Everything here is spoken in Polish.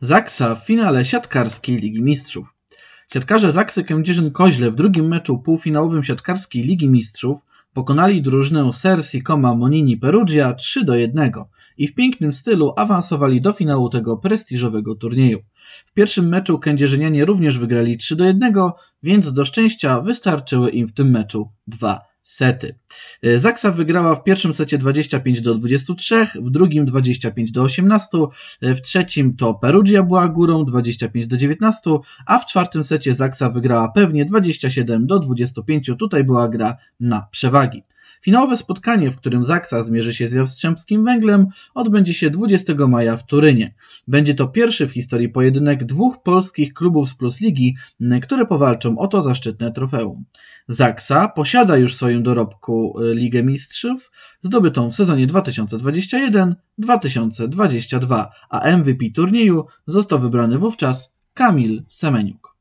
Zaksa w finale siatkarskiej Ligi Mistrzów. Siatkarze Zaksy Kędzierzyn-Koźle w drugim meczu półfinałowym siatkarskiej Ligi Mistrzów pokonali drużynę Sersi Koma Monini Perugia 3 do 1 i w pięknym stylu awansowali do finału tego prestiżowego turnieju. W pierwszym meczu Kędzierzynianie również wygrali 3 do 1, więc do szczęścia wystarczyły im w tym meczu dwa sety. E, Zaksa wygrała w pierwszym secie 25 do 23, w drugim 25 do 18, e, w trzecim to Perugia była górą 25 do 19, a w czwartym secie Zaksa wygrała pewnie 27 do 25. Tutaj była gra na przewagi. Finałowe spotkanie, w którym Zaksa zmierzy się z Jastrzębskim Węglem, odbędzie się 20 maja w Turynie. Będzie to pierwszy w historii pojedynek dwóch polskich klubów z Plus Ligi, które powalczą o to zaszczytne trofeum. Zaksa posiada już w swoim dorobku y, Ligę Mistrzów, zdobytą w sezonie 2021-2022, a MVP turnieju został wybrany wówczas Kamil Semeniuk.